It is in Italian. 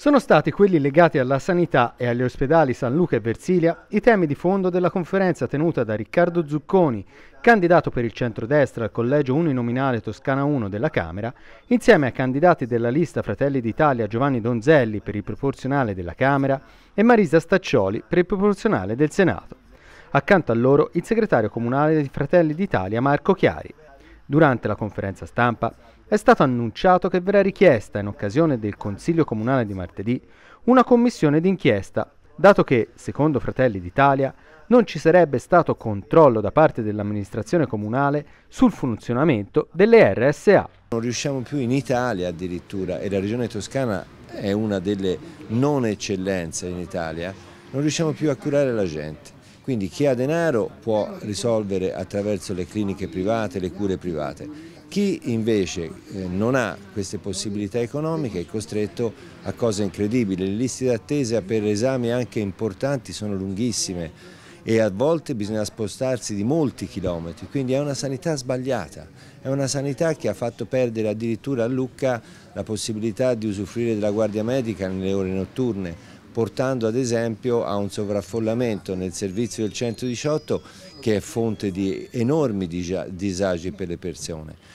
Sono stati quelli legati alla sanità e agli ospedali San Luca e Versilia i temi di fondo della conferenza tenuta da Riccardo Zucconi, candidato per il centrodestra al collegio uninominale Toscana 1 della Camera, insieme a candidati della lista Fratelli d'Italia Giovanni Donzelli per il proporzionale della Camera e Marisa Staccioli per il proporzionale del Senato. Accanto a loro il segretario comunale dei Fratelli d'Italia Marco Chiari. Durante la conferenza stampa è stato annunciato che verrà richiesta, in occasione del Consiglio Comunale di martedì, una commissione d'inchiesta, dato che, secondo Fratelli d'Italia, non ci sarebbe stato controllo da parte dell'amministrazione comunale sul funzionamento delle RSA. Non riusciamo più in Italia addirittura, e la regione toscana è una delle non eccellenze in Italia, non riusciamo più a curare la gente. Quindi chi ha denaro può risolvere attraverso le cliniche private, le cure private. Chi invece eh, non ha queste possibilità economiche è costretto a cose incredibili. Le liste d'attesa per esami anche importanti sono lunghissime e a volte bisogna spostarsi di molti chilometri, quindi è una sanità sbagliata, è una sanità che ha fatto perdere addirittura a Lucca la possibilità di usufruire della guardia medica nelle ore notturne, portando ad esempio a un sovraffollamento nel servizio del 118 che è fonte di enormi disagi per le persone.